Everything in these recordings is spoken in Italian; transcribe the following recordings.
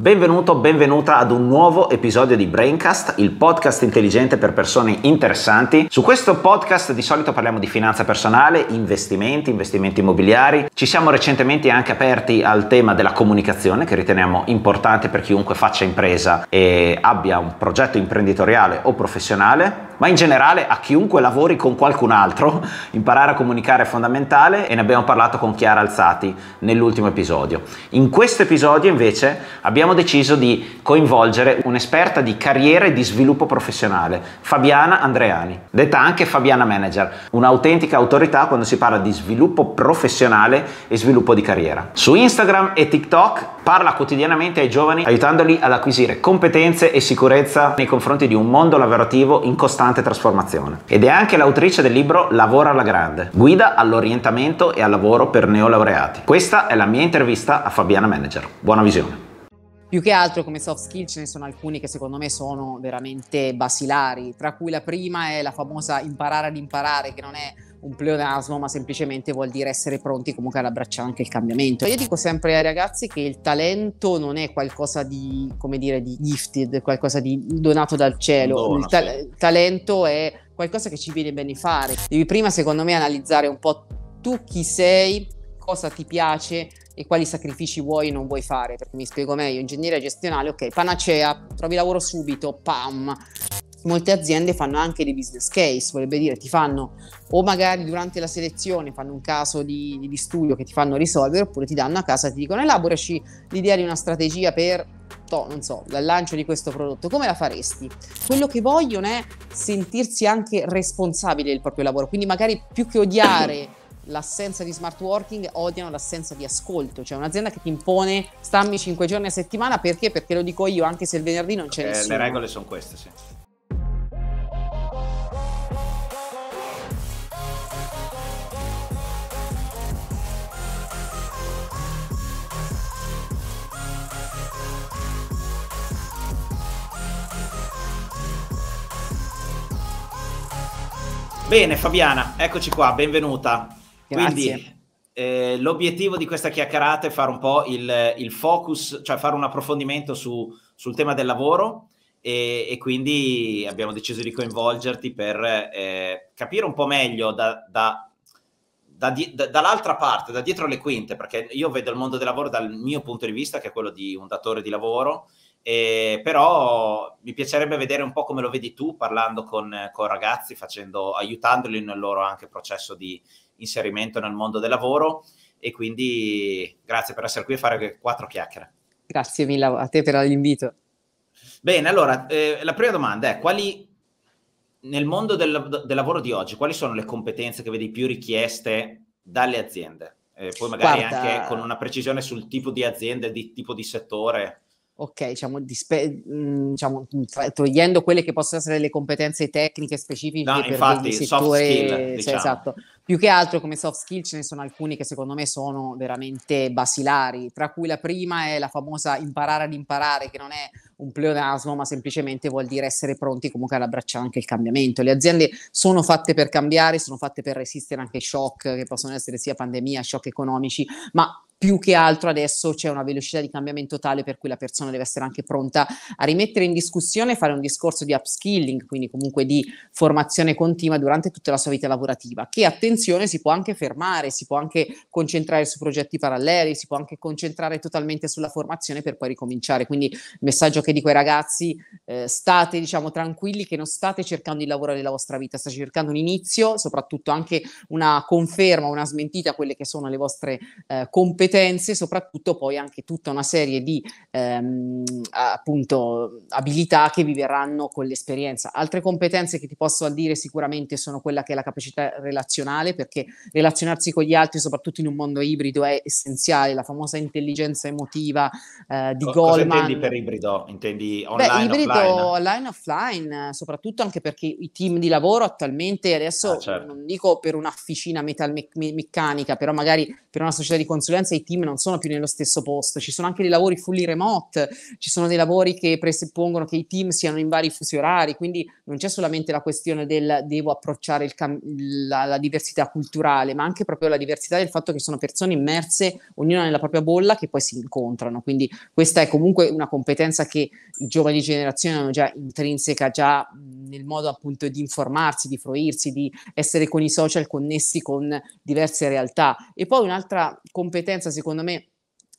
Benvenuto, benvenuta ad un nuovo episodio di Braincast, il podcast intelligente per persone interessanti. Su questo podcast di solito parliamo di finanza personale, investimenti, investimenti immobiliari. Ci siamo recentemente anche aperti al tema della comunicazione che riteniamo importante per chiunque faccia impresa e abbia un progetto imprenditoriale o professionale ma in generale a chiunque lavori con qualcun altro, imparare a comunicare è fondamentale e ne abbiamo parlato con Chiara Alzati nell'ultimo episodio. In questo episodio invece abbiamo deciso di coinvolgere un'esperta di carriera e di sviluppo professionale, Fabiana Andreani, detta anche Fabiana Manager, un'autentica autorità quando si parla di sviluppo professionale e sviluppo di carriera. Su Instagram e TikTok Parla quotidianamente ai giovani aiutandoli ad acquisire competenze e sicurezza nei confronti di un mondo lavorativo in costante trasformazione. Ed è anche l'autrice del libro Lavora alla grande, guida all'orientamento e al lavoro per neolaureati. Questa è la mia intervista a Fabiana Manager. Buona visione. Più che altro come soft skill ce ne sono alcuni che secondo me sono veramente basilari, tra cui la prima è la famosa imparare ad imparare, che non è un pleonasmo, ma semplicemente vuol dire essere pronti comunque ad abbracciare anche il cambiamento. Io dico sempre ai ragazzi che il talento non è qualcosa di, come dire, di gifted, qualcosa di donato dal cielo. Dona, il ta- sì. talento è qualcosa che ci viene bene fare. Devi prima, secondo me, analizzare un po' tu chi sei, cosa ti piace, e quali sacrifici vuoi e non vuoi fare, perché mi spiego meglio, ingegnere gestionale, ok, panacea, trovi lavoro subito, pam, molte aziende fanno anche dei business case, vorrebbe dire ti fanno o magari durante la selezione fanno un caso di, di studio che ti fanno risolvere oppure ti danno a casa e ti dicono elaboraci l'idea di una strategia per to, non so, dal lancio di questo prodotto, come la faresti? Quello che vogliono è sentirsi anche responsabili del proprio lavoro, quindi magari più che odiare l'assenza di smart working odiano l'assenza di ascolto, cioè un'azienda che ti impone stammi 5 giorni a settimana perché? Perché lo dico io anche se il venerdì non c'è eh, nessuno. Le regole sono queste, sì. Bene Fabiana, eccoci qua, benvenuta. Grazie. Quindi eh, l'obiettivo di questa chiacchierata è fare un po' il, il focus, cioè fare un approfondimento su, sul tema del lavoro e, e, quindi abbiamo deciso di coinvolgerti per eh, capire un po' meglio da, da da di, da, dall'altra parte, da dietro le quinte, perché io vedo il mondo del lavoro dal mio punto di vista, che è quello di un datore di lavoro, e, eh, però mi piacerebbe vedere un po' come lo vedi tu parlando con, con ragazzi, facendo, aiutandoli nel loro anche processo di inserimento nel mondo del lavoro. E quindi grazie per essere qui a fare quattro chiacchiere. Grazie mille a te per l'invito. Bene, allora eh, la prima domanda è quali nel mondo del, del, lavoro di oggi, quali sono le competenze che vedi più richieste dalle aziende? Eh, poi magari Guarda... anche con una precisione sul tipo di azienda e di tipo di settore ok, diciamo, dispe- mm, diciamo mm, togliendo quelle che possono essere le competenze tecniche specifiche no, per infatti, il settore, skill, diciamo. esatto. Più che altro come soft skill ce ne sono alcuni che secondo me sono veramente basilari, tra cui la prima è la famosa imparare ad imparare, che non è un pleonasmo, ma semplicemente vuol dire essere pronti comunque ad abbracciare anche il cambiamento. Le aziende sono fatte per cambiare, sono fatte per resistere anche ai shock che possono essere sia pandemia, shock economici, ma più che altro adesso c'è una velocità di cambiamento tale per cui la persona deve essere anche pronta a rimettere in discussione, e fare un discorso di upskilling, quindi comunque di formazione continua durante tutta la sua vita lavorativa, che attenzione si può anche fermare, si può anche concentrare su progetti paralleli, si può anche concentrare totalmente sulla formazione per poi ricominciare. Quindi il messaggio che dico ai ragazzi, eh, state diciamo tranquilli che non state cercando il lavoro della vostra vita, state cercando un inizio, soprattutto anche una conferma, una smentita a quelle che sono le vostre eh, competenze competenze, soprattutto poi anche tutta una serie di ehm, appunto abilità che vi verranno con l'esperienza. Altre competenze che ti posso dire sicuramente sono quella che è la capacità relazionale, perché relazionarsi con gli altri, soprattutto in un mondo ibrido, è essenziale, la famosa intelligenza emotiva eh, di Co- Goldman. Cosa intendi per ibrido? Intendi online, Beh, ibrido, offline? online, offline, soprattutto anche perché i team di lavoro attualmente, adesso ah, certo. non dico per un'officina metalmeccanica, però magari per una società di consulenza, i team non sono più nello stesso posto, ci sono anche dei lavori fully remote, ci sono dei lavori che presuppongono che i team siano in vari fusi orari, quindi non c'è solamente la questione del devo approcciare cam- la, la diversità culturale, ma anche proprio la diversità del fatto che sono persone immerse, ognuna nella propria bolla, che poi si incontrano. Quindi questa è comunque una competenza che i giovani generazioni hanno già intrinseca, già nel modo appunto di informarsi, di fruirsi, di essere con i social connessi con diverse realtà. E poi un'altra competenza differenza secondo me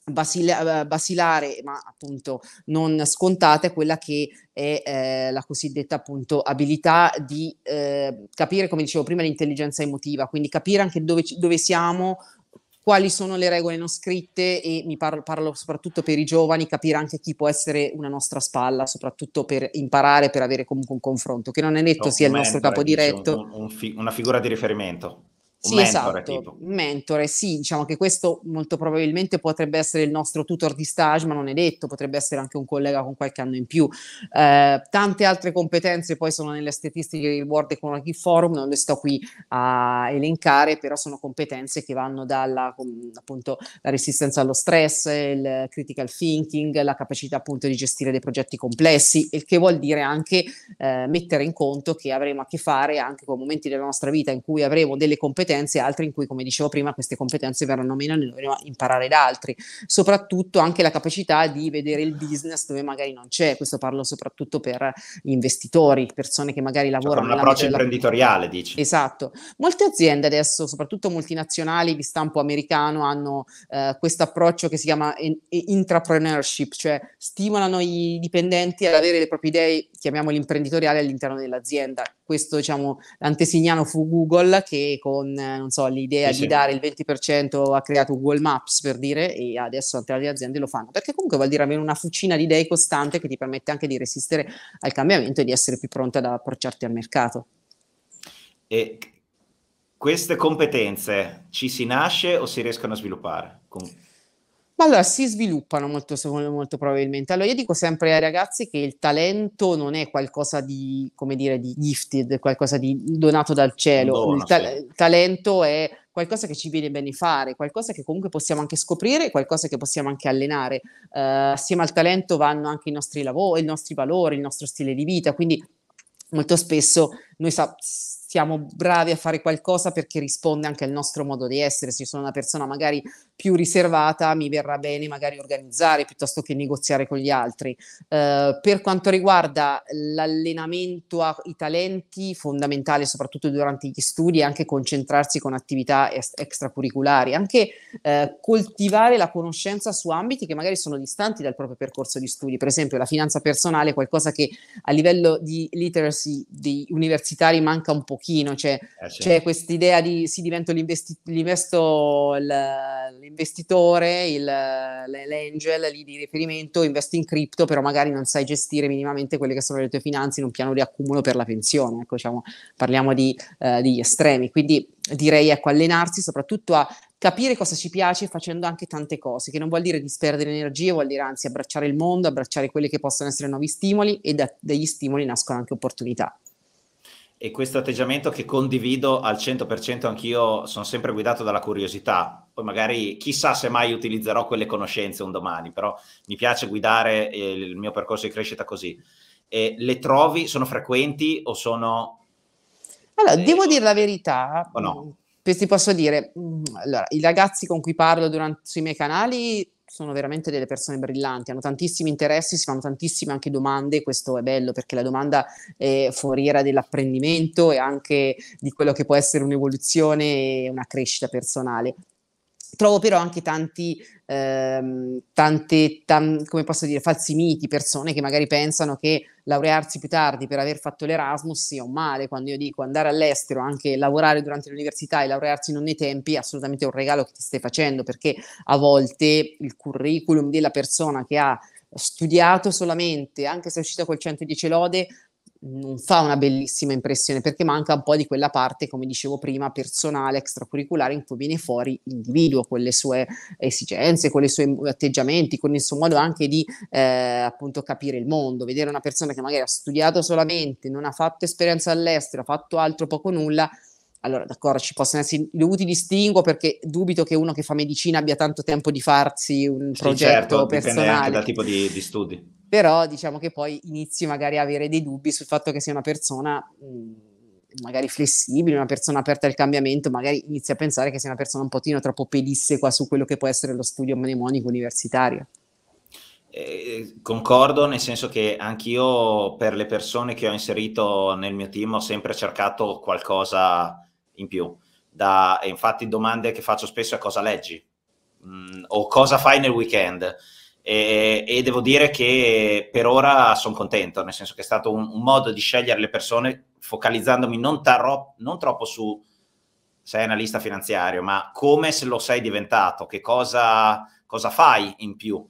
Basile, eh, basilare, ma appunto non scontata, è quella che è eh, la cosiddetta appunto abilità di eh, capire, come dicevo prima, l'intelligenza emotiva, quindi capire anche dove, dove siamo, quali sono le regole non scritte e mi parlo, parlo, soprattutto per i giovani, capire anche chi può essere una nostra spalla, soprattutto per imparare, per avere comunque un confronto, che non è netto sia il nostro capodiretto. Un, un fi- una figura di riferimento sì, mentore, esatto, tipo. mentore, sì, diciamo che questo molto probabilmente potrebbe essere il nostro tutor di stage, ma non è detto, potrebbe essere anche un collega con qualche anno in più. Eh, tante altre competenze poi sono nelle statistiche del World Economic Forum, non le sto qui a elencare, però sono competenze che vanno dalla appunto la resistenza allo stress, il critical thinking, la capacità appunto di gestire dei progetti complessi, il che vuol dire anche eh, mettere in conto che avremo a che fare anche con momenti della nostra vita in cui avremo delle competenze competenze e altre in cui, come dicevo prima, queste competenze verranno meno e ne dovremo imparare da altri. Soprattutto anche la capacità di vedere il business dove magari non c'è, questo parlo soprattutto per gli investitori, persone che magari cioè, lavorano. Cioè, un approccio imprenditoriale, dici. Esatto. Molte aziende adesso, soprattutto multinazionali di stampo americano, hanno eh, questo approccio che si chiama intrapreneurship, cioè stimolano i dipendenti ad avere le proprie idee, chiamiamoli imprenditoriali, all'interno dell'azienda questo diciamo l'antesignano fu Google che con so, l'idea sì, di dare il 20% ha creato Google Maps per dire e adesso altre aziende lo fanno perché comunque vuol dire avere una fucina di idee costante che ti permette anche di resistere al cambiamento e di essere più pronta ad approcciarti al mercato. E queste competenze ci si nasce o si riescono a sviluppare? Con ma allora si sviluppano molto, molto probabilmente. Allora io dico sempre ai ragazzi che il talento non è qualcosa di, come dire, di gifted, qualcosa di donato dal cielo. Buona, il, ta- sì. talento è qualcosa che ci viene bene fare, qualcosa che comunque possiamo anche scoprire, qualcosa che possiamo anche allenare. Uh, assieme al talento vanno anche i nostri lavori, i nostri valori, il nostro stile di vita, quindi molto spesso noi sa- siamo bravi a fare qualcosa perché risponde anche al nostro modo di essere. Se sono una persona magari più riservata, mi verrà bene magari organizzare piuttosto che negoziare con gli altri. Eh, per quanto riguarda l'allenamento ai talenti, fondamentale soprattutto durante gli studi è anche concentrarsi con attività est- extracurriculari, anche eh, coltivare la conoscenza su ambiti che magari sono distanti dal proprio percorso di studi. Per esempio, la finanza personale è qualcosa che a livello di literacy di universitari manca un po' pochino, cioè, eh, sì. c'è cioè, quest'idea di sì, divento l'investi- l'investitore, il, l'angel lì di riferimento, investi in cripto, però magari non sai gestire minimamente quelle che sono le tue finanze in un piano di accumulo per la pensione, ecco, diciamo, parliamo di, eh, di estremi, quindi direi ecco, allenarsi soprattutto a capire cosa ci piace facendo anche tante cose, che non vuol dire disperdere energie, vuol dire anzi abbracciare il mondo, abbracciare quelli che possono essere nuovi stimoli e da, dagli stimoli nascono anche opportunità e questo atteggiamento che condivido al 100% anch'io sono sempre guidato dalla curiosità. Poi magari chissà se mai utilizzerò quelle conoscenze un domani, però mi piace guidare eh, il mio percorso di crescita così. E le trovi, sono frequenti o sono... Allora, eh, devo dire la verità. O no? Mm, ti posso dire, mm, allora, i ragazzi con cui parlo durante, sui miei canali sono veramente delle persone brillanti, hanno tantissimi interessi, si fanno tantissime anche domande, questo è bello perché la domanda è foriera dell'apprendimento e anche di quello che può essere un'evoluzione e una crescita personale trovo però anche tanti, ehm, tante, tam, come posso dire, falsi miti, persone che magari pensano che laurearsi più tardi per aver fatto l'Erasmus sia un male, quando io dico andare all'estero, anche lavorare durante l'università e laurearsi non nei tempi, è assolutamente un regalo che ti stai facendo, perché a volte il curriculum della persona che ha studiato solamente, anche se è uscita col 110 lode, non fa una bellissima impressione perché manca un po' di quella parte, come dicevo prima, personale, extracurriculare in cui viene fuori l'individuo con le sue esigenze, con i suoi atteggiamenti, con il suo modo anche di eh, appunto capire il mondo. Vedere una persona che magari ha studiato solamente, non ha fatto esperienza all'estero, ha fatto altro poco nulla, allora, d'accordo, ci possono essere i dovuti distinguo perché dubito che uno che fa medicina abbia tanto tempo di farsi un sì, progetto certo, personale. Anche dal tipo di, di, studi. Però diciamo che poi inizi magari a avere dei dubbi sul fatto che sia una persona mh, magari flessibile, una persona aperta al cambiamento, magari inizi a pensare che sia una persona un pochino troppo pedissequa su quello che può essere lo studio mnemonico universitario. Eh, concordo nel senso che anch'io per le persone che ho inserito nel mio team ho sempre cercato qualcosa in più. Da, infatti domande che faccio spesso è cosa leggi mh, mm, o cosa fai nel weekend. E, e, devo dire che per ora sono contento, nel senso che è stato un, un modo di scegliere le persone focalizzandomi non, tarro, non troppo su sei analista finanziario, ma come se lo sei diventato, che cosa, cosa fai in più,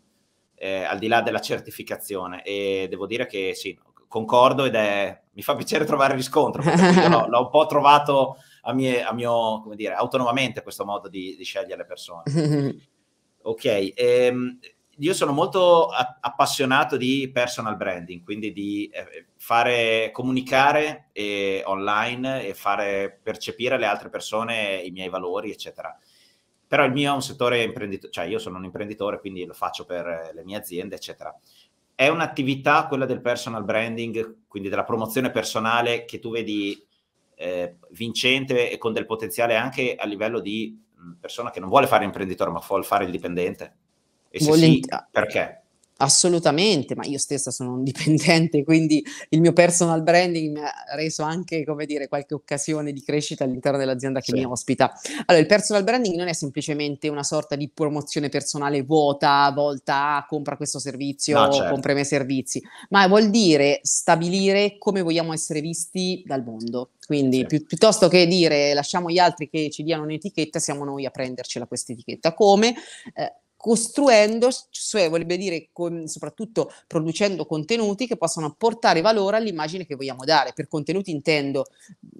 eh, al di là della certificazione. E devo dire che sì, concordo ed è, mi fa piacere trovare il riscontro, l'ho, l'ho un po' trovato a, mie, a mio, come dire, autonomamente questo modo di, di scegliere le persone. ok, ehm, io sono molto a- appassionato di personal branding, quindi di eh, fare comunicare eh, online e fare percepire alle altre persone i miei valori, eccetera. Però il mio è un settore imprenditore, cioè io sono un imprenditore, quindi lo faccio per eh, le mie aziende, eccetera. È un'attività, quella del personal branding, quindi della promozione personale, che tu vedi eh, vincente e con del potenziale anche a livello di persona che non vuole fare imprenditore ma vuole fare il dipendente? E se Volent- sì, perché? Assolutamente, ma io stessa sono un dipendente, quindi il mio personal branding mi ha reso anche, come dire, qualche occasione di crescita all'interno dell'azienda che sì. mi ospita. Allora, il personal branding non è semplicemente una sorta di promozione personale vuota, volta a compra questo servizio, no, certo. compra i miei servizi, ma vuol dire stabilire come vogliamo essere visti dal mondo. Quindi sì. pi- piuttosto che dire lasciamo gli altri che ci diano un'etichetta, siamo noi a prendercela questa etichetta. Come? Eh, costruendo, cioè vorrebbe dire con, soprattutto producendo contenuti che possano apportare valore all'immagine che vogliamo dare. Per contenuti intendo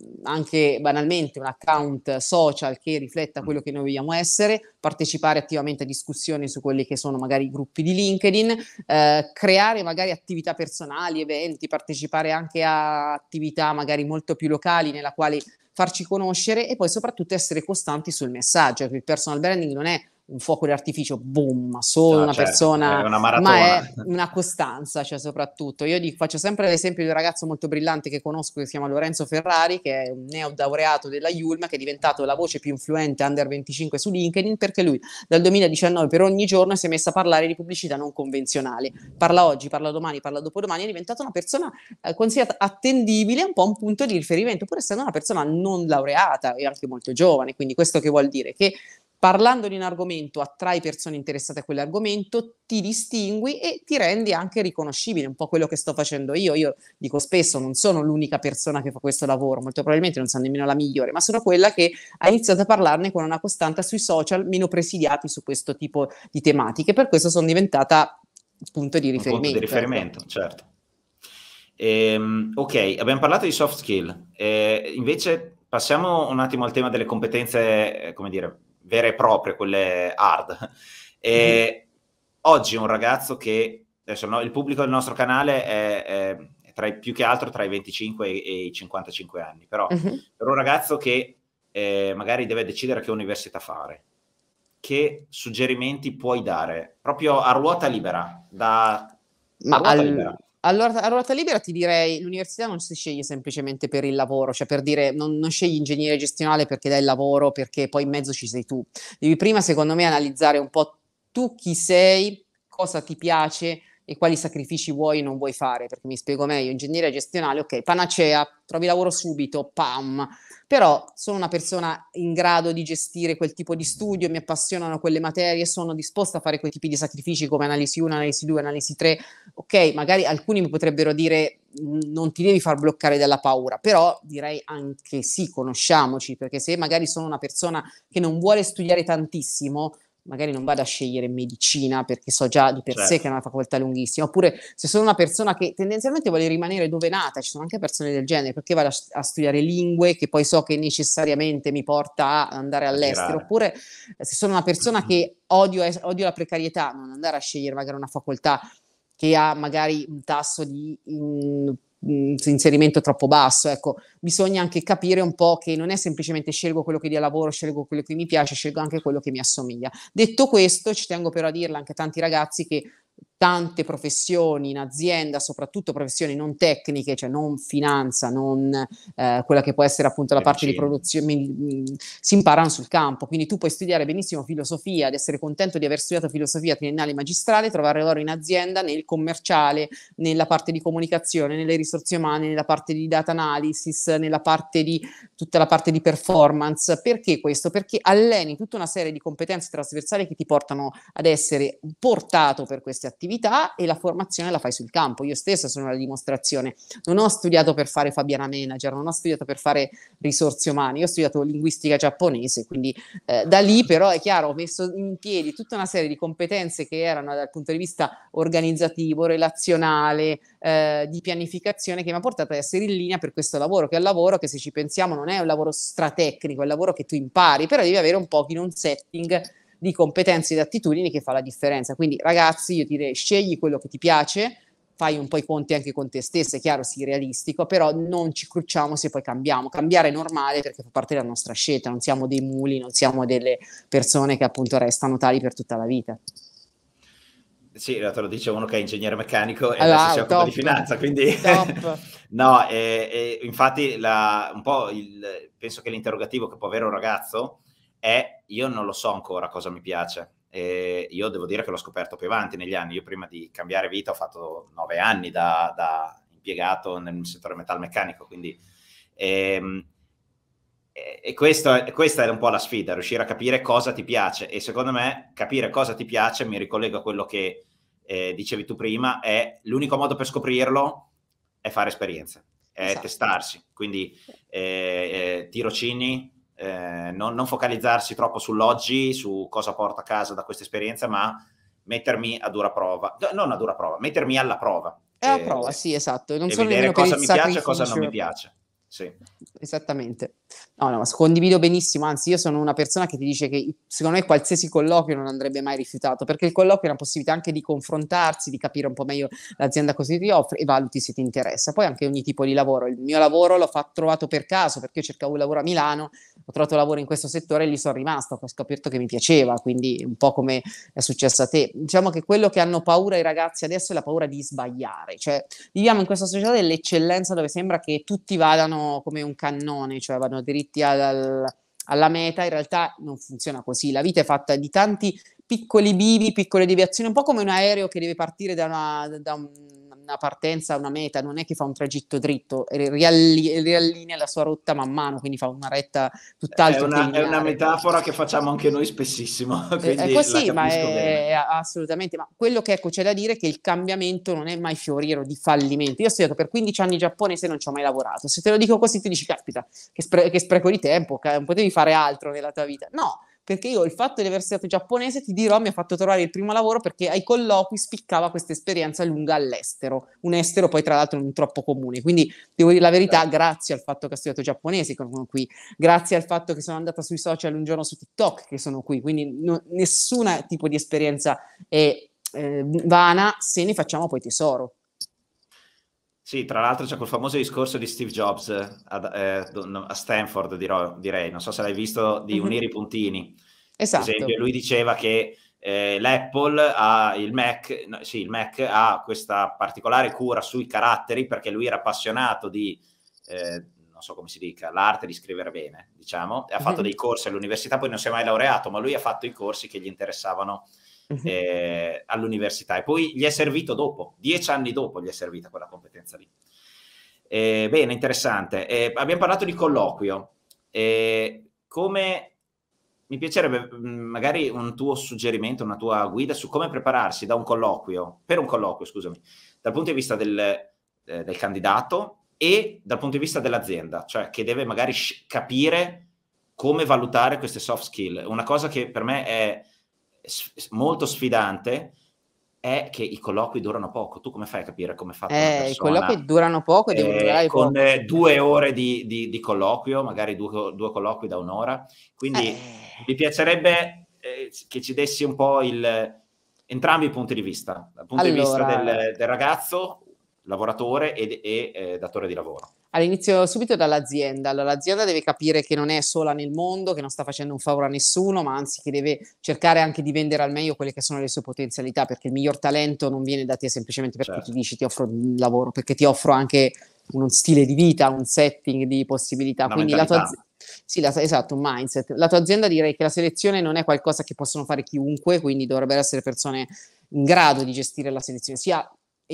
mm, anche banalmente un account social che rifletta mm. quello che noi vogliamo essere, partecipare attivamente a discussioni su quelli che sono magari i gruppi di LinkedIn, eh, creare magari attività personali, eventi, partecipare anche a attività magari molto più locali nella quale farci conoscere e poi soprattutto essere costanti sul messaggio, il personal branding non è un fuoco d'artificio, boom, ma solo no, ah, una cioè, persona, una maratona. ma è una costanza, cioè soprattutto. Io dico, faccio sempre l'esempio di un ragazzo molto brillante che conosco che si chiama Lorenzo Ferrari, che è un neo-laureato della Yulm, che è diventato la voce più influente under 25 su LinkedIn, perché lui dal 2019 per ogni giorno si è messo a parlare di pubblicità non convenzionale. Parla oggi, parla domani, parla dopodomani, è diventata una persona eh, considerata attendibile, un po' un punto di riferimento, pur essendo una persona non laureata e anche molto giovane. Quindi questo che vuol dire? Che parlando di un argomento attrai persone interessate a quell'argomento, ti distingui e ti rendi anche riconoscibile, un po' quello che sto facendo io. Io dico spesso non sono l'unica persona che fa questo lavoro, molto probabilmente non sono nemmeno la migliore, ma sono quella che ha iniziato a parlarne con una costante sui social meno presidiati su questo tipo di tematiche, per questo sono diventata punto di riferimento. Un punto di ecco. riferimento, certo. Ehm, ok, abbiamo parlato di soft skill, ehm, invece passiamo un attimo al tema delle competenze, eh, come dire, vere e proprie, quelle hard. E mm. oggi un ragazzo che, adesso no, il pubblico del nostro canale è, è, tra i, più che altro tra i 25 e, e i 55 anni, però mm-hmm. per un ragazzo che eh, magari deve decidere che università fare, che suggerimenti puoi dare proprio a ruota libera? Da, Ma a ruota al... libera allora, a ruota libera ti direi, l'università non si sceglie semplicemente per il lavoro, cioè per dire non, non scegli ingegnere gestionale perché dai il lavoro, perché poi in mezzo ci sei tu. Devi prima, secondo me, analizzare un po' tu chi sei, cosa ti piace, e quali sacrifici vuoi e non vuoi fare, perché mi spiego meglio, ingegneria gestionale, ok, panacea, trovi lavoro subito, pam, però sono una persona in grado di gestire quel tipo di studio, mi appassionano quelle materie, sono disposta a fare quei tipi di sacrifici come analisi 1, analisi 2, analisi 3, ok, magari alcuni mi potrebbero dire non ti devi far bloccare dalla paura, però direi anche sì, conosciamoci, perché se magari sono una persona che non vuole studiare tantissimo, magari non vado a scegliere medicina perché so già di per certo. sé che è certo. una facoltà lunghissima, oppure se sono una persona che tendenzialmente vuole rimanere dove è nata, ci sono anche persone del genere, perché vado a, a studiare lingue che poi so che necessariamente mi porta a andare all'estero, Mirare. oppure eh, se sono una persona mm-hmm. che odio, odio la precarietà, non andare a scegliere magari una facoltà che ha magari un tasso di in, mh, inserimento troppo basso. Ecco, bisogna anche capire un po' che non è semplicemente scelgo quello che dia lavoro, scelgo quello che mi piace, scelgo anche quello che mi assomiglia. Detto questo, ci tengo però a dirla anche a tanti ragazzi che tante professioni in azienda, soprattutto professioni non tecniche, cioè non finanza, non eh, quella che può essere appunto la parte di produzione, mm, si imparano sul campo. Quindi tu puoi studiare benissimo filosofia ad essere contento di aver studiato filosofia triennale magistrale, trovare lavoro in azienda, nel commerciale, nella parte di comunicazione, nelle risorse umane, nella parte di data analysis, nella parte di tutta la parte di performance. Perché questo? Perché alleni tutta una serie di competenze trasversali che ti portano ad essere portato per queste aziende attività e la formazione la fai sul campo. Io stessa sono la dimostrazione. Non ho studiato per fare Fabiana Manager, non ho studiato per fare risorse umane, io ho studiato linguistica giapponese, quindi eh, da lì però è chiaro, ho messo in piedi tutta una serie di competenze che erano dal punto di vista organizzativo, relazionale, eh, di pianificazione che mi ha portato ad essere in linea per questo lavoro, che è un lavoro che se ci pensiamo non è un lavoro stratecnico, è un lavoro che tu impari, però devi avere un po' in un setting di competenze ed attitudini che fa la differenza. Quindi ragazzi, io direi scegli quello che ti piace, fai un po' i conti anche con te stessa, è chiaro, sii realistico, però non ci cruciamo se poi cambiamo. Cambiare è normale perché fa parte della nostra scelta, non siamo dei muli, non siamo delle persone che appunto restano tali per tutta la vita. Sì, te lo dice uno che è ingegnere meccanico e allora, adesso si occupa top, di finanza, quindi... no, e, e infatti la, un po' il, penso che l'interrogativo che può avere un ragazzo è io non lo so ancora cosa mi piace. E io devo dire che l'ho scoperto più avanti negli anni. Io prima di cambiare vita ho fatto nove anni da, da impiegato nel settore metalmeccanico, quindi ehm, e questo, questa era un po' la sfida, riuscire a capire cosa ti piace e secondo me capire cosa ti piace, mi ricollego a quello che eh, dicevi tu prima, è l'unico modo per scoprirlo è fare esperienze, è esatto. testarsi, quindi eh, eh, tirocini, eh, non, non, focalizzarsi troppo sull'oggi, su cosa porto a casa da questa esperienza, ma mettermi a dura prova, non a dura prova, mettermi alla prova. È a eh, prova, sì, esatto. Non e solo vedere cosa mi piace e cosa non mi piace. Sì. Esattamente. No, no, condivido benissimo, anzi io sono una persona che ti dice che secondo me qualsiasi colloquio non andrebbe mai rifiutato, perché il colloquio è una possibilità anche di confrontarsi, di capire un po' meglio l'azienda cosa ti offre e valuti se ti interessa. Poi anche ogni tipo di lavoro, il mio lavoro l'ho fatto, trovato per caso, perché io cercavo un lavoro a Milano, ho trovato lavoro in questo settore e lì sono rimasto, ho scoperto che mi piaceva, quindi un po' come è successo a te. Diciamo che quello che hanno paura i ragazzi adesso è la paura di sbagliare, cioè viviamo in questa società dell'eccellenza dove sembra che tutti vadano come un cannone, cioè vanno diritti al, alla meta, in realtà non funziona così. La vita è fatta di tanti piccoli bivi, piccole deviazioni, un po' come un aereo che deve partire da, una, da un una partenza, una meta, non è che fa un tragitto dritto, rialli- riallinea la sua rotta man mano, quindi fa una retta tutt'altro. È una, è una metafora che facciamo anche noi spessissimo. Eh, così, ma è, è assolutamente. Ma quello che ecco, c'è da dire è che il cambiamento non è mai fioriero di fallimenti. Io ho studiato per 15 anni giapponese e non ci ho mai lavorato. Se te lo dico così, ti dici, caspita, che, spre- che spreco di tempo, non potevi fare altro nella tua vita. No perché io il fatto di aver studiato giapponese, ti dirò, mi ha fatto trovare il primo lavoro perché ai colloqui spiccava questa esperienza lunga all'estero, un estero poi tra l'altro non troppo comune, quindi devo dire la verità, certo. grazie al fatto che ho studiato giapponese che sono qui, grazie al fatto che sono andata sui social un giorno su TikTok che sono qui, quindi no, nessun tipo di esperienza è eh, vana se ne facciamo poi tesoro. Sì, tra l'altro c'è quel famoso discorso di Steve Jobs a, eh, a Stanford, dirò, direi, non so se l'hai visto, di mm-hmm. unire i puntini. Esatto. Per esempio, lui diceva che eh, l'Apple ha il Mac, no, sì, il Mac ha questa particolare cura sui caratteri perché lui era appassionato di, eh, non so come si dica, l'arte di scrivere bene, diciamo, e ha fatto mm-hmm. dei corsi all'università, poi non si è mai laureato, ma lui ha fatto i corsi che gli interessavano uh-huh. eh, all'università e poi gli è servito dopo, dieci anni dopo gli è servita quella competenza lì. Eh, bene, interessante. Eh, abbiamo parlato di colloquio. Eh, come mi piacerebbe magari un tuo suggerimento, una tua guida su come prepararsi da un colloquio, per un colloquio, scusami, dal punto di vista del, eh, del candidato e dal punto di vista dell'azienda, cioè che deve magari sh- capire come valutare queste soft skill. Una cosa che per me è molto sfidante è che i colloqui durano poco. Tu come fai a capire come fa eh, I colloqui durano poco, eh, con poco. due ore di, di, di colloquio, magari due, due, colloqui da un'ora. Quindi eh. mi piacerebbe eh, che ci dessi un po' il, entrambi i punti di vista. Dal punto allora, di vista del, del ragazzo, lavoratore e, e eh, datore di lavoro. All'inizio subito dall'azienda, allora l'azienda deve capire che non è sola nel mondo, che non sta facendo un favore a nessuno, ma anzi che deve cercare anche di vendere al meglio quelle che sono le sue potenzialità, perché il miglior talento non viene da te semplicemente perché certo. ti dici ti offro un lavoro, perché ti offro anche uno stile di vita, un setting di possibilità. Una Quindi mentalità. la tua azienda... sì, la, esatto, un mindset. La tua azienda direi che la selezione non è qualcosa che possono fare chiunque, quindi dovrebbero essere persone in grado di gestire la selezione, sia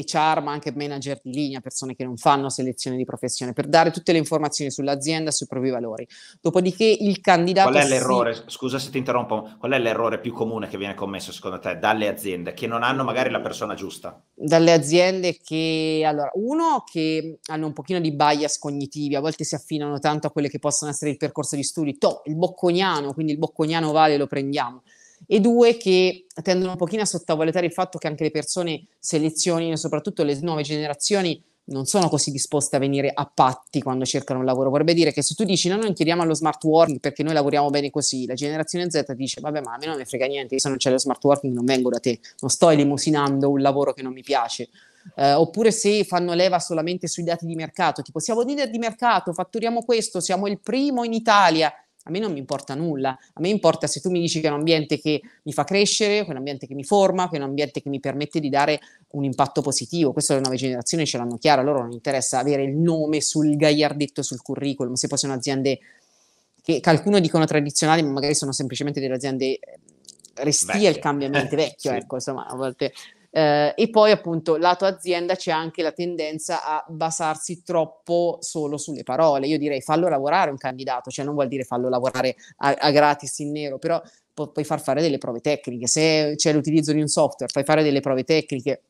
HR, ma anche manager di linea, persone che non fanno selezione di professione, per dare tutte le informazioni sull'azienda, sui propri valori. Dopodiché il candidato... Qual è l'errore, si... scusa se ti interrompo, qual è l'errore più comune che viene commesso secondo te dalle aziende che non hanno magari la persona giusta? Dalle aziende che, allora, uno, che hanno un pochino di bias cognitivi, a volte si affinano tanto a quelle che possono essere il percorso di studi, to, il bocconiano, quindi il bocconiano vale, lo prendiamo e due che tendono un pochino a sottovalutare il fatto che anche le persone selezionino, soprattutto le nuove generazioni, non sono così disposte a venire a patti quando cercano un lavoro. Vorrebbe dire che se tu dici no, non chiediamo allo smart working perché noi lavoriamo bene così, la generazione Z dice vabbè ma a me non mi frega niente, se non c'è lo smart working non vengo da te, non sto elemosinando un lavoro che non mi piace. Eh, oppure se fanno leva solamente sui dati di mercato, tipo siamo leader di mercato, fatturiamo questo, siamo il primo in Italia, a me non mi importa nulla, a me importa se tu mi dici che è un ambiente che mi fa crescere, che è un ambiente che mi forma, che è un ambiente che mi permette di dare un impatto positivo, questo le nuove generazioni ce l'hanno chiaro, a loro non interessa avere il nome sul gagliardetto sul curriculum, se poi sono aziende che qualcuno dicono tradizionali, ma magari sono semplicemente delle aziende eh, restie al cambiamento eh, vecchio, sì. ecco, insomma, a volte eh, e poi appunto lato azienda c'è anche la tendenza a basarsi troppo solo sulle parole. Io direi fallo lavorare un candidato, cioè non vuol dire fallo lavorare a, a gratis in nero, però pu- puoi far fare delle prove tecniche. Se c'è l'utilizzo di un software, fai fare delle prove tecniche.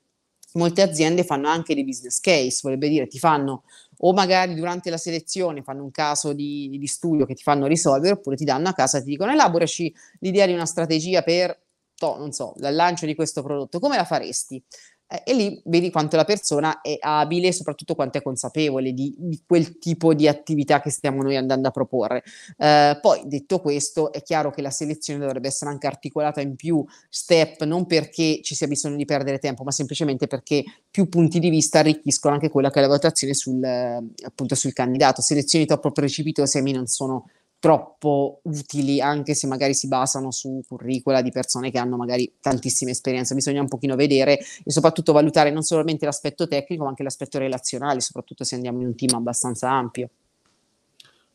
Molte aziende fanno anche dei business case, vorrebbe dire ti fanno o magari durante la selezione fanno un caso di, di, studio che ti fanno risolvere, oppure ti danno a casa e ti dicono elaboraci l'idea di una strategia per to, non so, dal lancio di questo prodotto, come la faresti? Eh, e lì vedi quanto la persona è abile e soprattutto quanto è consapevole di, di, quel tipo di attività che stiamo noi andando a proporre. Eh, poi detto questo, è chiaro che la selezione dovrebbe essere anche articolata in più step, non perché ci sia bisogno di perdere tempo, ma semplicemente perché più punti di vista arricchiscono anche quella che è la valutazione sul, appunto, sul candidato. Selezioni troppo precipitose a me non sono troppo utili, anche se magari si basano su curricula di persone che hanno magari tantissima esperienza. Bisogna un pochino vedere e soprattutto valutare non solamente l'aspetto tecnico, ma anche l'aspetto relazionale, soprattutto se andiamo in un team abbastanza ampio.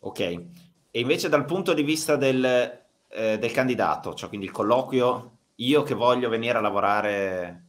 Ok, e invece dal punto di vista del, eh, del candidato, cioè quindi il colloquio, io che voglio venire a lavorare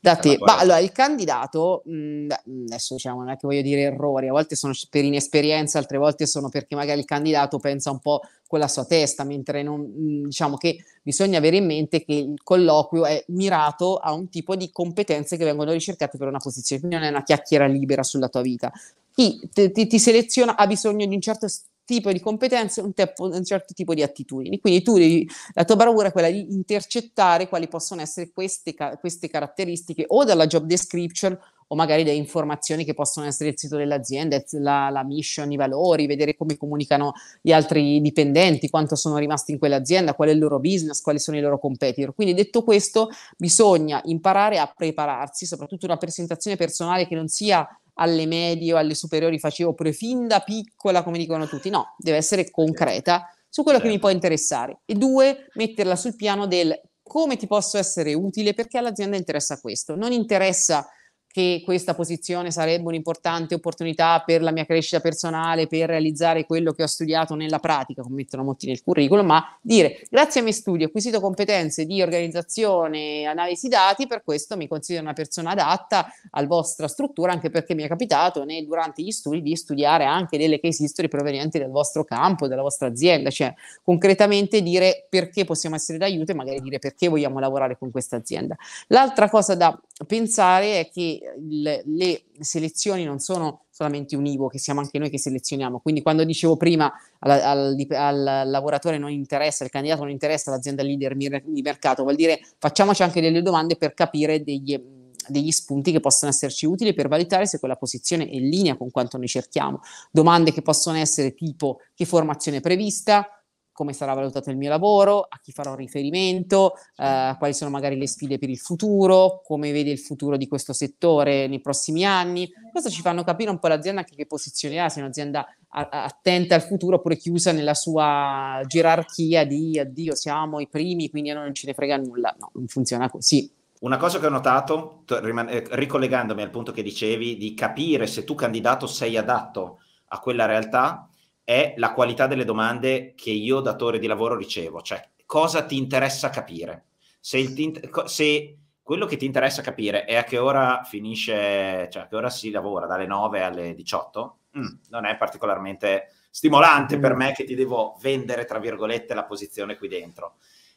Date, eh, ma allora il candidato, mh, mm, adesso diciamo non è che voglio dire errori, a volte sono per inesperienza, altre volte sono perché magari il candidato pensa un po' con la sua testa, mentre non, mm, diciamo che bisogna avere in mente che il colloquio è mirato a un tipo di competenze che vengono ricercate per una posizione, quindi non è una chiacchiera libera sulla tua vita. Chi ti, ti, ti seleziona ha bisogno di un certo tipo di competenze, un, tempo, un certo tipo di attitudini. Quindi tu devi, la tua paura è quella di intercettare quali possono essere queste, queste caratteristiche o dalla job description o magari da informazioni che possono essere il sito dell'azienda, la, la, mission, i valori, vedere come comunicano gli altri dipendenti, quanto sono rimasti in quell'azienda, qual è il loro business, quali sono i loro competitor. Quindi detto questo, bisogna imparare a prepararsi, soprattutto una presentazione personale che non sia alle medie o alle superiori facevo, oppure fin da piccola, come dicono tutti. No, deve essere concreta su quello certo. che mi certo. può interessare. E due, metterla sul piano del come ti posso essere utile perché all'azienda interessa questo. Non interessa che questa posizione sarebbe un'importante opportunità per la mia crescita personale, per realizzare quello che ho studiato nella pratica, come mettono molti nel curriculum, ma dire grazie ai miei studi ho acquisito competenze di organizzazione, analisi dati, per questo mi considero una persona adatta alla vostra struttura, anche perché mi è capitato né, durante gli studi di studiare anche delle case history provenienti dal vostro campo, dalla vostra azienda, cioè concretamente dire perché possiamo essere d'aiuto e magari dire perché vogliamo lavorare con questa azienda. L'altra cosa da pensare è che le, le selezioni non sono solamente univoche, siamo anche noi che selezioniamo. Quindi quando dicevo prima al, al, al lavoratore non interessa, il candidato non interessa, l'azienda leader di mercato, vuol dire facciamoci anche delle domande per capire degli, degli spunti che possono esserci utili per valutare se quella posizione è in linea con quanto noi cerchiamo. Domande che possono essere tipo che formazione è prevista, come sarà valutato il mio lavoro, a chi farò riferimento, eh, quali sono magari le sfide per il futuro, come vede il futuro di questo settore nei prossimi anni. Questo ci fanno capire un po' l'azienda anche che posizione ha, se è un'azienda attenta al futuro oppure chiusa nella sua gerarchia di addio, siamo i primi, quindi non ce ne frega nulla. No, non funziona così. Una cosa che ho notato, eh, ricollegandomi al punto che dicevi, di capire se tu candidato sei adatto a quella realtà, è la qualità delle domande che io datore di lavoro ricevo, cioè cosa ti interessa capire. Se, t- se quello che ti interessa capire è a che ora finisce, cioè a che ora si lavora, dalle 9 alle 18, mm, non è particolarmente stimolante mm. per me che ti devo vendere, tra virgolette, la posizione qui dentro.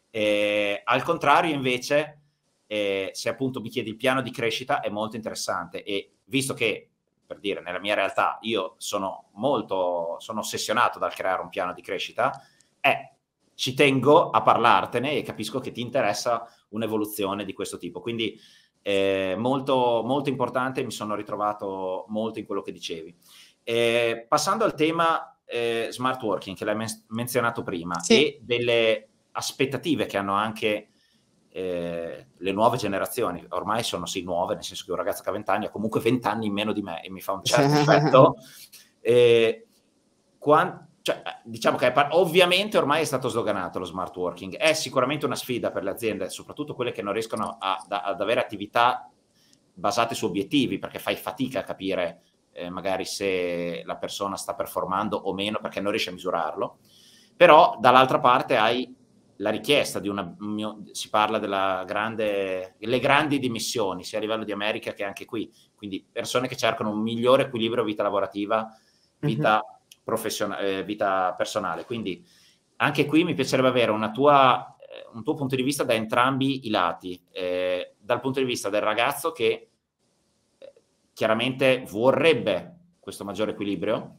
E, al contrario, invece, eh, se appunto mi chiedi il piano di crescita, è molto interessante e visto che per dire, nella mia realtà io sono molto, sono ossessionato dal creare un piano di crescita, eh, ci tengo a parlartene e capisco che ti interessa un'evoluzione di questo tipo. Quindi eh, molto, molto importante, mi sono ritrovato molto in quello che dicevi. Eh, passando al tema eh, smart working, che l'hai men- menzionato prima, sì. e delle aspettative che hanno anche eh, le nuove generazioni, ormai sono sì nuove, nel senso che un ragazzo che ha 20 anni ha comunque 20 anni in meno di me e mi fa un certo effetto. Eh, quant- cioè, diciamo che par- ovviamente ormai è stato sdoganato lo smart working, è sicuramente una sfida per le aziende, soprattutto quelle che non riescono a, da- ad avere attività basate su obiettivi, perché fai fatica a capire eh, magari se la persona sta performando o meno, perché non riesci a misurarlo. Però dall'altra parte hai la richiesta di una, si parla della grande le grandi dimissioni, sia a livello di America che anche qui, quindi persone che cercano un migliore equilibrio vita lavorativa, mhm. vita, mm-hmm. professionale, eh, vita personale. Quindi anche qui mi piacerebbe avere tua, eh, un tuo punto di vista da entrambi i lati, eh, dal punto di vista del ragazzo che eh, chiaramente vorrebbe questo maggiore equilibrio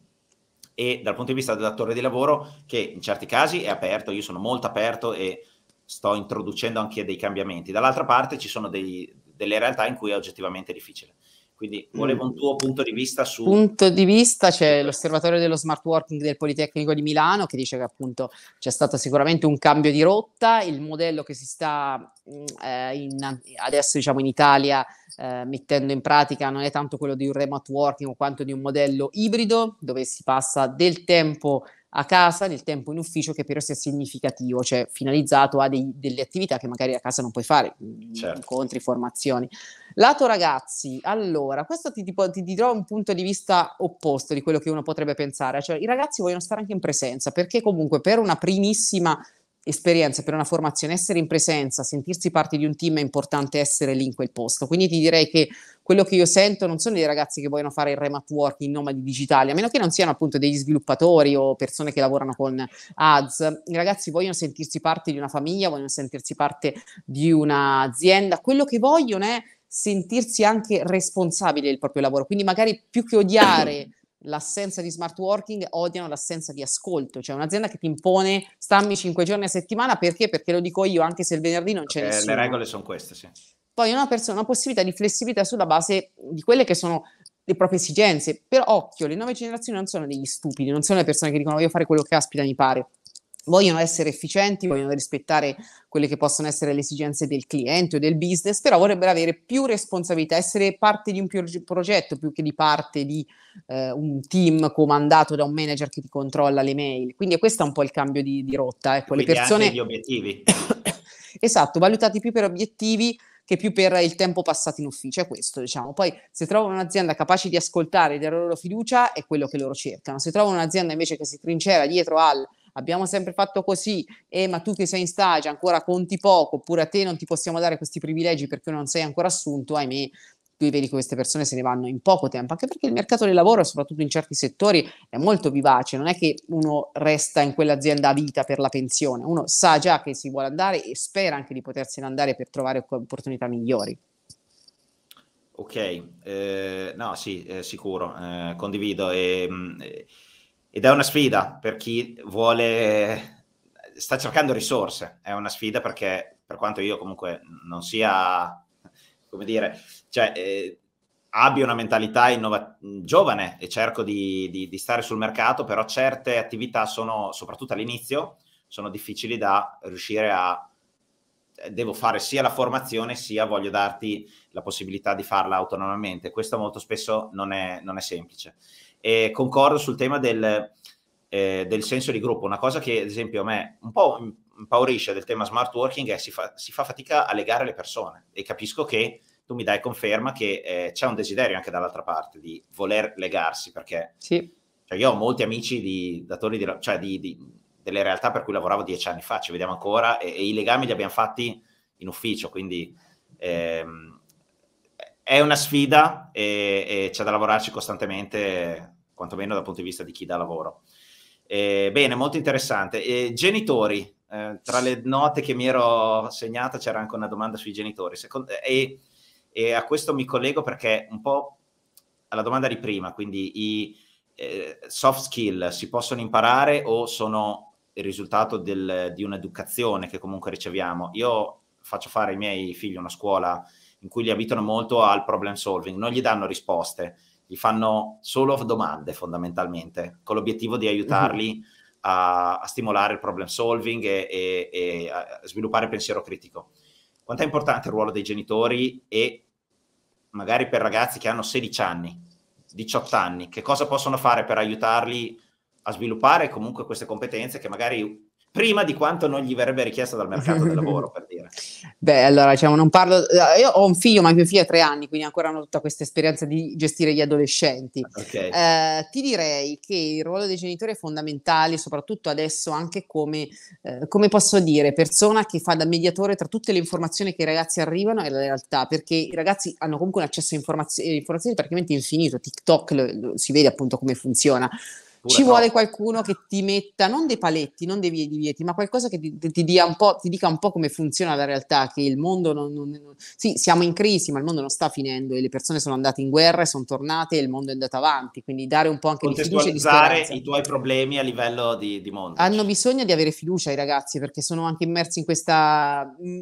e dal punto di vista del datore di lavoro che in certi casi è aperto, io sono molto aperto e sto introducendo anche dei cambiamenti, dall'altra parte ci sono dei, delle realtà in cui è oggettivamente difficile. Quindi mm. volevo un tuo punto di vista su... Punto di vista c'è l'osservatorio dello smart working del Politecnico di Milano che dice che appunto c'è stato sicuramente un cambio di rotta, il modello che si sta mm, eh, in, adesso diciamo in Italia eh, mettendo in pratica non è tanto quello di un remote working quanto di un modello ibrido dove si passa del tempo a casa, del tempo in ufficio che però sia significativo, cioè finalizzato a dei, delle attività che magari a casa non puoi fare, mm, certo. incontri, formazioni. Lato ragazzi, allora, questo ti, tipo, ti, ti trovo un punto di vista opposto di quello che uno potrebbe pensare, cioè i ragazzi vogliono stare anche in presenza, perché comunque per una primissima esperienza, per una formazione, essere in presenza, sentirsi parte di un team è importante essere lì in quel posto. Quindi ti direi che quello che io sento non sono dei ragazzi che vogliono fare il remote working, nomadi digitali, a meno che non siano appunto degli sviluppatori o persone che lavorano con ads. I ragazzi vogliono sentirsi parte di una famiglia, vogliono sentirsi parte di un'azienda. Quello che vogliono è sentirsi anche responsabile del proprio lavoro, quindi magari più che odiare l'assenza di smart working odiano l'assenza di ascolto, cioè un'azienda che ti impone stammi 5 giorni a settimana perché? Perché lo dico io anche se il venerdì non c'è eh, nessuno. Le regole sono queste, sì. Poi una, persona, una possibilità di flessibilità sulla base di quelle che sono le proprie esigenze, però occhio, le nuove generazioni non sono degli stupidi, non sono le persone che dicono voglio fare quello che aspita mi pare, vogliono essere efficienti, vogliono rispettare quelle che possono essere le esigenze del cliente o del business, però vorrebbero avere più responsabilità, essere parte di un progetto più che di parte di eh, un team comandato da un manager che ti controlla le mail. Quindi questo è un po' il cambio di, di rotta. Ecco, le persone... anche gli obiettivi. esatto, valutati più per obiettivi che più per il tempo passato in ufficio, è questo diciamo. Poi se trovano un'azienda capace di ascoltare e dare loro fiducia è quello che loro cercano, se trovano un'azienda invece che si trincera dietro al abbiamo sempre fatto così, eh, ma tu che sei in stage ancora conti poco, oppure a te non ti possiamo dare questi privilegi perché non sei ancora assunto, ahimè, tu vedi che queste persone se ne vanno in poco tempo, anche perché il mercato del lavoro, soprattutto in certi settori, è molto vivace, non è che uno resta in quell'azienda a vita per la pensione, uno sa già che si vuole andare e spera anche di potersene andare per trovare opportunità migliori. Ok, eh, no, sì, eh, sicuro, eh, condivido. E, mh, mm, eh, ed è una sfida per chi vuole, sta cercando risorse, è una sfida perché per quanto io comunque non sia, come dire, cioè, eh, abbia una mentalità innova- giovane e cerco di, di, di, stare sul mercato, però certe attività sono, soprattutto all'inizio, sono difficili da riuscire a... Devo fare sia la formazione sia voglio darti la possibilità di farla autonomamente. Questo molto spesso non è, non è semplice. E concordo sul tema del, eh, del, senso di gruppo. Una cosa che, ad esempio, a me un po' impaurisce del tema smart working è che si fa, si fa fatica a legare le persone e capisco che tu mi dai conferma che eh, c'è un desiderio anche dall'altra parte di voler legarsi perché sì. cioè, io ho molti amici di datori di, cioè di, di, delle realtà per cui lavoravo dieci anni fa, ci vediamo ancora e, e i legami li abbiamo fatti in ufficio, quindi ehm, è una sfida e, e, c'è da lavorarci costantemente, quantomeno dal punto di vista di chi dà lavoro. E, bene, molto interessante. E, genitori, eh, tra le note che mi ero segnata c'era anche una domanda sui genitori. Secondo, e, e, a questo mi collego perché un po' alla domanda di prima, quindi i eh, soft skill si possono imparare o sono il risultato del, di un'educazione che comunque riceviamo? Io faccio fare ai miei figli una scuola in cui li abitano molto al problem solving, non gli danno risposte, gli fanno solo domande fondamentalmente, con l'obiettivo di aiutarli mm-hmm. a, a, stimolare il problem solving e, e, e a sviluppare pensiero critico. Quanto è importante il ruolo dei genitori e magari per ragazzi che hanno 16 anni, 18 anni, che cosa possono fare per aiutarli a sviluppare comunque queste competenze che magari prima di quanto non gli verrebbe richiesto dal mercato del lavoro, per dire. Beh, allora, diciamo, non parlo... Eh, io ho un figlio, ma mio figlio ha tre anni, quindi ancora non ho tutta questa esperienza di gestire gli adolescenti. Ah, okay. Eh, ti direi che il ruolo dei genitori è fondamentale, soprattutto adesso anche come, eh, come posso dire, persona che fa da mediatore tra tutte le informazioni che i ragazzi arrivano e la realtà, perché i ragazzi hanno comunque un accesso a informaz- eh, informazioni praticamente infinito, TikTok lo, lo, si vede appunto come funziona. Pura Ci vuole qualcuno che ti metta non dei paletti, non dei divieti, ma qualcosa che ti, ti, dia un po', ti dica un po' come funziona la realtà, che il mondo non, non, non, Sì, siamo in crisi, ma il mondo non sta finendo e le persone sono andate in guerra e sono tornate e il mondo è andato avanti. Quindi dare un po' anche di fiducia e di speranza. i tuoi problemi a livello di, di mondo. Hanno bisogno di avere fiducia i ragazzi perché sono anche immersi in questa mm,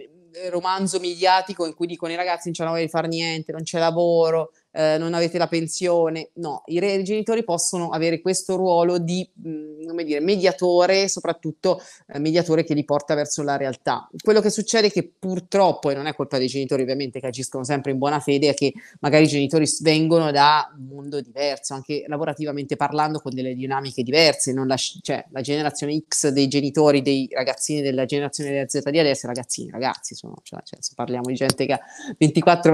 romanzo mediatico in cui dicono i ragazzi non ce la voglio fare niente, non c'è lavoro, eh, non avete la pensione. No, i, re- i, genitori possono avere questo ruolo di mh, mm, come dire, mediatore, soprattutto eh, mediatore che li porta verso la realtà. Quello che succede è che purtroppo, e non è colpa dei genitori ovviamente che agiscono sempre in buona fede, è che magari i genitori vengono da un mondo diverso, anche lavorativamente parlando, con delle dinamiche diverse. La, cioè, la generazione X dei genitori, dei ragazzini della generazione della Z di adesso, ragazzini, ragazzi, sono, cioè, cioè, parliamo di gente che ha 24-25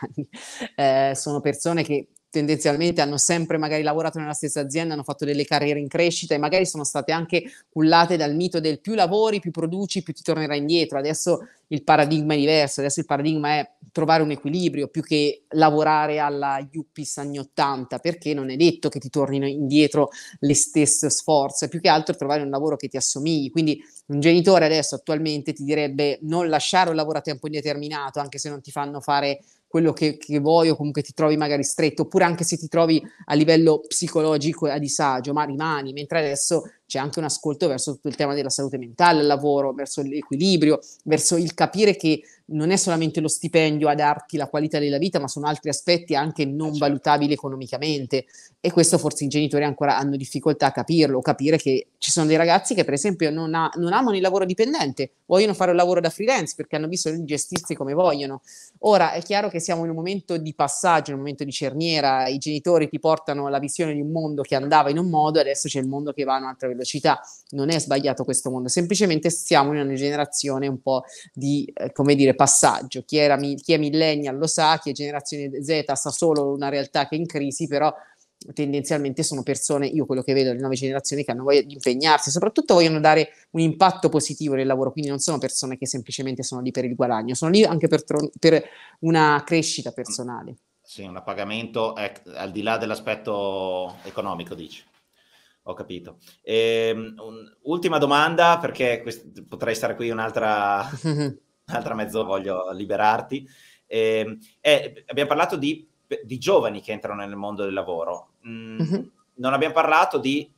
anni, eh, sono sono persone che tendenzialmente hanno sempre magari lavorato nella stessa azienda, hanno fatto delle carriere in crescita e magari sono state anche cullate dal mito del più lavori, più produci, più ti tornerai indietro. Adesso il paradigma è diverso, adesso il paradigma è trovare un equilibrio più che lavorare alla Yuppis anni 80, perché non è detto che ti tornino indietro le stesse sforze, più che altro trovare un lavoro che ti assomigli. Quindi un genitore adesso attualmente ti direbbe non lasciare un lavoro a tempo indeterminato, anche se non ti fanno fare quello che, che, vuoi o comunque ti trovi magari stretto, oppure anche se ti trovi a livello psicologico a disagio, ma rimani, mentre adesso c'è anche un ascolto verso tutto il tema della salute mentale al lavoro, verso l'equilibrio, verso il capire che non è solamente lo stipendio a darti la qualità della vita, ma sono altri aspetti anche eh, non certo. valutabili economicamente. E questo forse i genitori ancora hanno difficoltà a capirlo, capire che ci sono dei ragazzi che per esempio non, ha, non amano il lavoro dipendente, vogliono fare un lavoro da freelance perché hanno bisogno di gestirsi come vogliono. Ora è chiaro che siamo in un momento di passaggio, in un momento di cerniera, i genitori ti portano la visione di un mondo che andava in un modo, adesso c'è il mondo che va in un'altra velocità. Non è sbagliato questo mondo, semplicemente siamo in una generazione un po' di, eh, come dire, passaggio. Chi, era, chi è millennial lo sa, chi è generazione Z sa solo una realtà che è in crisi, però tendenzialmente sono persone, io quello che vedo, le nuove generazioni che hanno voglia di impegnarsi, soprattutto vogliono dare un impatto positivo nel lavoro, quindi non sono persone che semplicemente sono lì per il guadagno, sono lì anche per, tro- per una crescita personale. Sì, un appagamento ec- eh, al di là dell'aspetto economico, dici. Ho capito. E, ehm, un, ultima domanda, perché quest- potrei stare qui un'altra, un'altra mezz'ora, voglio liberarti. E, ehm, eh, abbiamo parlato di, di, giovani che entrano nel mondo del lavoro. Mm, mm-hmm. Non abbiamo parlato di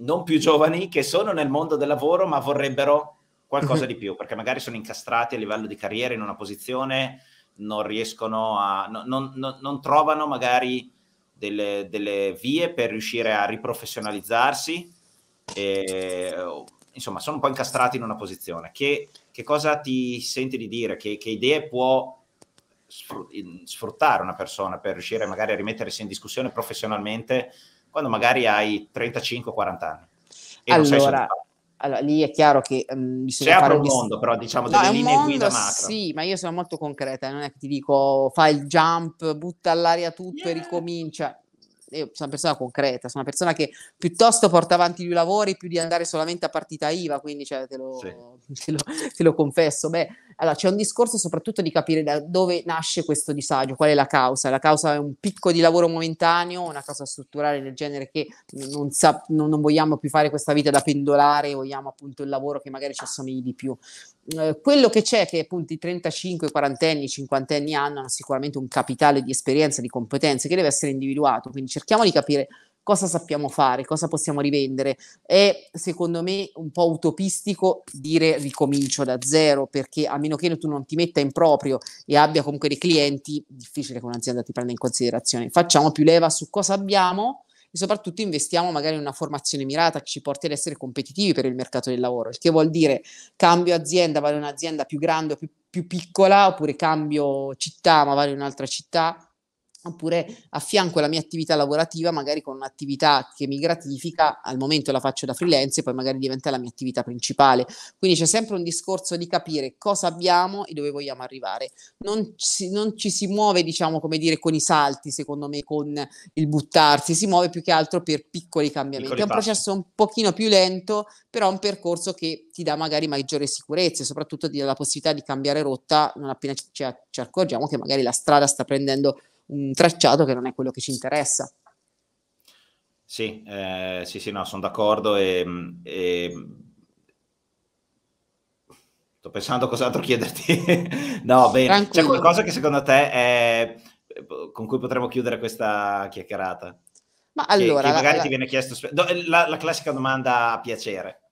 non più giovani che sono nel mondo del lavoro ma vorrebbero qualcosa mm-hmm. di più, perché magari sono incastrati a livello di carriera in una posizione, non riescono a... non, non, non, non trovano magari delle, delle vie per riuscire a riprofessionalizzarsi. E, insomma, sono un po' incastrati in una posizione. Che, che cosa ti senti di dire? Che, che, idee può sfruttare una persona per riuscire magari a rimettersi in discussione professionalmente quando magari hai 35-40 anni? allora, allora, lì è chiaro che um, bisogna C'è cioè, fare un mondo, però diciamo delle no, linee mondo, guida macro. Sì, ma io sono molto concreta, non è che ti dico fai il jump, butta all'aria tutto yeah. e ricomincia. Io sono una persona concreta, sono una persona che piuttosto porta avanti i lavori più di andare solamente a partita IVA, quindi cioè, te, lo, sì. te, lo, te, lo, confesso. Beh, allora, c'è un discorso soprattutto di capire da dove nasce questo disagio, qual è la causa. La causa è un picco di lavoro momentaneo, una causa strutturale del genere che non, sa, non, non vogliamo più fare questa vita da pendolare, vogliamo appunto il lavoro che magari ci assomigli di più. Eh, quello che c'è che appunto i 35, 40 anni, 50 anni hanno, hanno sicuramente un capitale di esperienza, di competenze che deve essere individuato, quindi cerchiamo di capire cosa sappiamo fare, cosa possiamo rivendere. È secondo me un po' utopistico dire ricomincio da zero, perché a meno che tu non ti metta in proprio e abbia comunque dei clienti, difficile che un'azienda ti prenda in considerazione. Facciamo più leva su cosa abbiamo e soprattutto investiamo magari in una formazione mirata che ci porti ad essere competitivi per il mercato del lavoro, il che vuol dire cambio azienda, vado in un'azienda più grande o più, più piccola, oppure cambio città, ma vado in un'altra città oppure affianco la mia attività lavorativa magari con un'attività che mi gratifica, al momento la faccio da freelance e poi magari diventa la mia attività principale. Quindi c'è sempre un discorso di capire cosa abbiamo e dove vogliamo arrivare. Non ci, non ci si muove, diciamo, come dire, con i salti, secondo me, con il buttarsi, si muove più che altro per piccoli cambiamenti. Piccoli è un processo un pochino più lento, però è un percorso che ti dà magari maggiore sicurezza e soprattutto ti dà la possibilità di cambiare rotta non appena ci, ci accorgiamo che magari la strada sta prendendo un tracciato che non è quello che ci interessa. Sì, eh, sì, sì, no, sono d'accordo e, mm, e... Mm, sto pensando cos'altro chiederti. no, bene. Tranquillo. C'è qualcosa che secondo te è... con cui potremmo chiudere questa chiacchierata? Ma allora... Che, che magari la, ti viene chiesto... Eh, la, la classica domanda a piacere.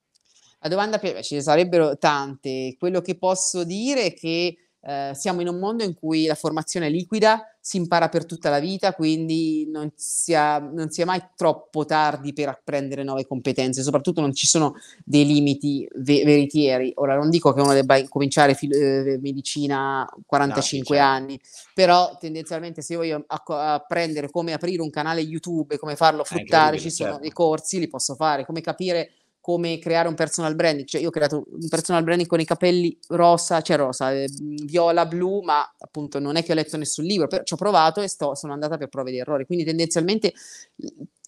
La domanda per me, ce ne sarebbero tante. Quello che posso dire è che eh, siamo in un mondo in cui la formazione è liquida, si impara per tutta la vita, quindi non sia, non sia mai troppo tardi per apprendere nuove competenze, soprattutto non ci sono dei limiti ve- veritieri. Ora non dico che uno debba cominciare fil- eh, medicina a 45 no, anni, però tendenzialmente se io voglio acc- apprendere come aprire un canale YouTube, come farlo fruttare, ci sono certo. dei corsi, li posso fare, come capire come creare un personal branding. Cioè, io ho creato un personal branding con i capelli rosa, cioè rosa, eh, viola, blu, ma appunto non è che ho letto nessun libro, però ci ho provato e sto, sono andata per prove di errore. Quindi tendenzialmente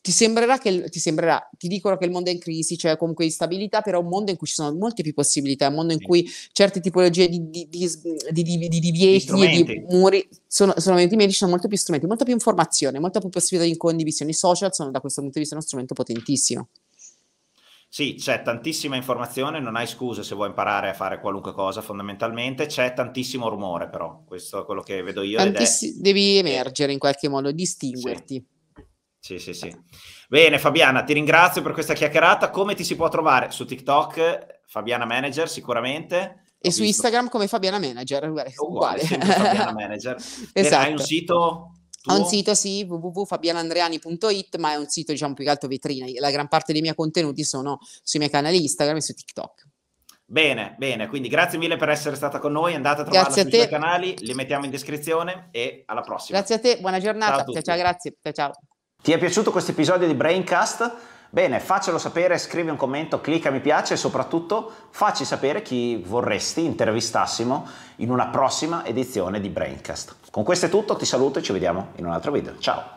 ti sembrerà che ti sembrerà, ti dicono che il mondo è in crisi, cioè comunque instabilità, però è un mondo in cui ci sono molte più possibilità, è un mondo in cui certe tipologie di, di, di, di divieti e di muri sono, sono venuti meno, ci sono molto più strumenti, molta più informazione, molta più possibilità di condivisione. I social sono da questo punto di vista uno strumento potentissimo. Sì, c'è tantissima informazione, non hai scuse se vuoi imparare a fare qualunque cosa fondamentalmente, c'è tantissimo rumore però, questo è quello che vedo io. Tantissi- è... Devi emergere in qualche modo, distinguerti. Sì. Sì, sì, sì. Bene, Fabiana, ti ringrazio per questa chiacchierata. Come ti si può trovare? Su TikTok, Fabiana Manager, sicuramente. E Ho su visto. Instagram come Fabiana Manager, uguale. uguale. Fabiana Manager. esatto. hai un sito ha un sito, sì, www.fabianandreani.it, ma è un sito, diciamo, più che altro vetrina. La gran parte dei miei contenuti sono sui miei canali Instagram e su TikTok. Bene, bene, quindi grazie mille per essere stata con noi, andate a trovarla grazie sui suoi canali, li mettiamo in descrizione e alla prossima. Grazie a te, buona giornata, ciao, ciao, ciao grazie, ciao, ciao. Ti è piaciuto questo episodio di Braincast? Bene, faccelo sapere, scrivi un commento, clicca mi piace e soprattutto facci sapere chi vorresti intervistassimo in una prossima edizione di Braincast. Con questo è tutto, ti saluto e ci vediamo in un altro video. Ciao!